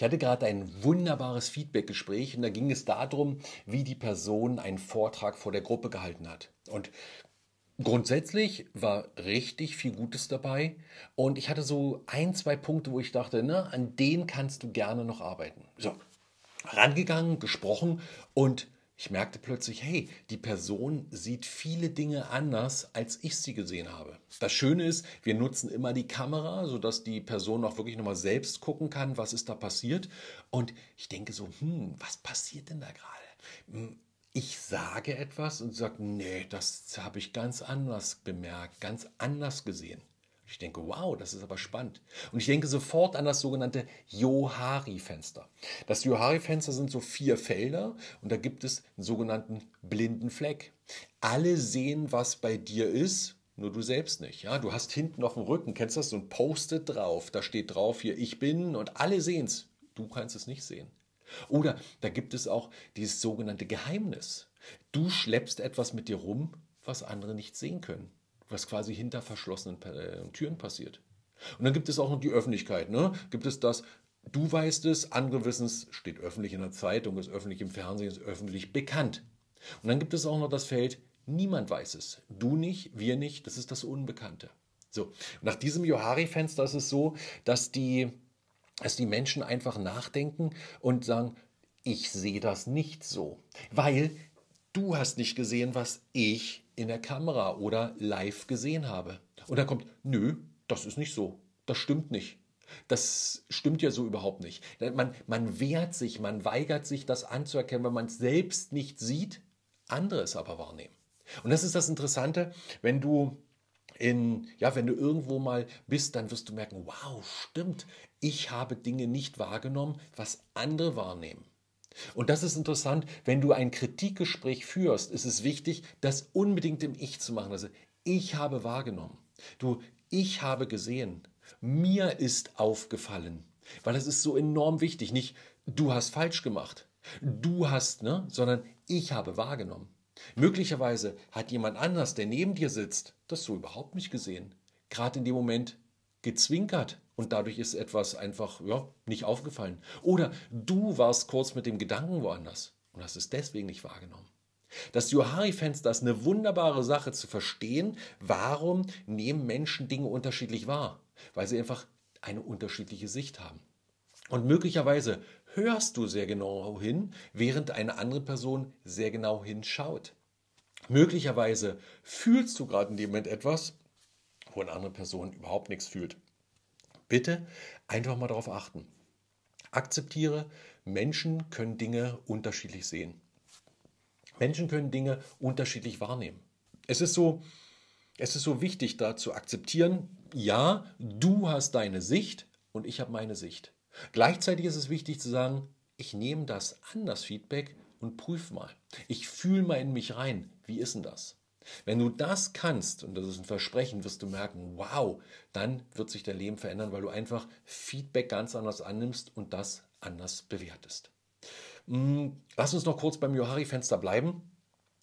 Ich hatte gerade ein wunderbares Feedback-Gespräch und da ging es darum, wie die Person einen Vortrag vor der Gruppe gehalten hat. Und grundsätzlich war richtig viel Gutes dabei und ich hatte so ein, zwei Punkte, wo ich dachte, na, an denen kannst du gerne noch arbeiten. So, rangegangen, gesprochen und ich merkte plötzlich, hey, die Person sieht viele Dinge anders, als ich sie gesehen habe. Das Schöne ist, wir nutzen immer die Kamera, sodass die Person auch wirklich nochmal selbst gucken kann, was ist da passiert. Und ich denke so, hm, was passiert denn da gerade? Hm, ich sage etwas und sage, nee, das habe ich ganz anders bemerkt, ganz anders gesehen. Ich denke, wow, das ist aber spannend. Und ich denke sofort an das sogenannte Johari-Fenster. Das Johari-Fenster sind so vier Felder und da gibt es einen sogenannten blinden Fleck. Alle sehen, was bei dir ist, nur du selbst nicht. Ja, du hast hinten auf dem Rücken, kennst du das, so ein Post-it drauf. Da steht drauf hier, ich bin und alle sehen es. Du kannst es nicht sehen. Oder da gibt es auch dieses sogenannte Geheimnis. Du schleppst etwas mit dir rum, was andere nicht sehen können was quasi hinter verschlossenen äh, Türen passiert. Und dann gibt es auch noch die Öffentlichkeit. Ne? Gibt es das, du weißt es, andere wissen es, steht öffentlich in der Zeitung, ist öffentlich im Fernsehen, ist öffentlich bekannt. Und dann gibt es auch noch das Feld, niemand weiß es. Du nicht, wir nicht, das ist das Unbekannte. So, nach diesem Johari-Fenster ist es so, dass die, dass die Menschen einfach nachdenken und sagen, ich sehe das nicht so, weil du hast nicht gesehen, was ich in der Kamera oder live gesehen habe. Und dann kommt, nö, das ist nicht so, das stimmt nicht. Das stimmt ja so überhaupt nicht. Man, man wehrt sich, man weigert sich, das anzuerkennen, weil man es selbst nicht sieht, andere es aber wahrnehmen. Und das ist das Interessante, wenn du in, ja, wenn du irgendwo mal bist, dann wirst du merken, wow, stimmt, ich habe Dinge nicht wahrgenommen, was andere wahrnehmen. Und das ist interessant, wenn du ein Kritikgespräch führst, ist es wichtig, das unbedingt im Ich zu machen. Also ich habe wahrgenommen. Du, ich habe gesehen. Mir ist aufgefallen. Weil das ist so enorm wichtig. Nicht du hast falsch gemacht. Du hast, ne? Sondern ich habe wahrgenommen. Möglicherweise hat jemand anders, der neben dir sitzt, das so überhaupt nicht gesehen. Gerade in dem Moment, gezwinkert und dadurch ist etwas einfach ja, nicht aufgefallen. Oder du warst kurz mit dem Gedanken woanders und hast es deswegen nicht wahrgenommen. Das Johari-Fenster ist eine wunderbare Sache zu verstehen, warum nehmen Menschen Dinge unterschiedlich wahr, weil sie einfach eine unterschiedliche Sicht haben. Und möglicherweise hörst du sehr genau hin, während eine andere Person sehr genau hinschaut. Möglicherweise fühlst du gerade in dem Moment etwas wo eine andere Person überhaupt nichts fühlt. Bitte einfach mal darauf achten. Akzeptiere, Menschen können Dinge unterschiedlich sehen. Menschen können Dinge unterschiedlich wahrnehmen. Es ist so, es ist so wichtig, da zu akzeptieren, ja, du hast deine Sicht und ich habe meine Sicht. Gleichzeitig ist es wichtig zu sagen, ich nehme das an, das Feedback, und prüfe mal. Ich fühle mal in mich rein. Wie ist denn das? Wenn du das kannst, und das ist ein Versprechen, wirst du merken, wow, dann wird sich dein Leben verändern, weil du einfach Feedback ganz anders annimmst und das anders bewertest. Mm, lass uns noch kurz beim Johari-Fenster bleiben.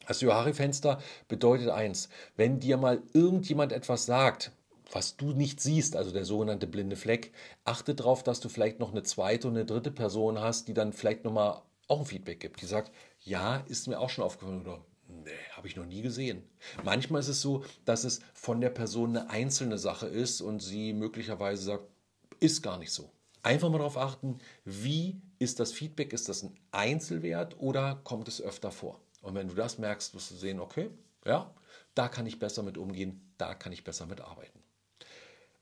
Das Johari-Fenster bedeutet eins, wenn dir mal irgendjemand etwas sagt, was du nicht siehst, also der sogenannte blinde Fleck, achte darauf, dass du vielleicht noch eine zweite und eine dritte Person hast, die dann vielleicht nochmal auch ein Feedback gibt, die sagt, ja, ist mir auch schon aufgefallen oder Nee, habe ich noch nie gesehen. Manchmal ist es so, dass es von der Person eine einzelne Sache ist und sie möglicherweise sagt, ist gar nicht so. Einfach mal darauf achten, wie ist das Feedback? Ist das ein Einzelwert oder kommt es öfter vor? Und wenn du das merkst, wirst du sehen, okay, ja, da kann ich besser mit umgehen, da kann ich besser mit arbeiten.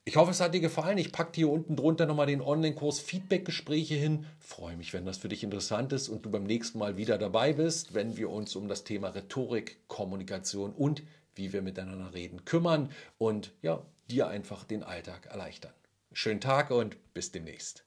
Ich hoffe, es hat dir gefallen. Ich packe dir unten drunter nochmal den Online-Kurs Feedback-Gespräche hin. Freue mich, wenn das für dich interessant ist und du beim nächsten Mal wieder dabei bist, wenn wir uns um das Thema Rhetorik, Kommunikation und wie wir miteinander reden kümmern und ja, dir einfach den Alltag erleichtern. Schönen Tag und bis demnächst.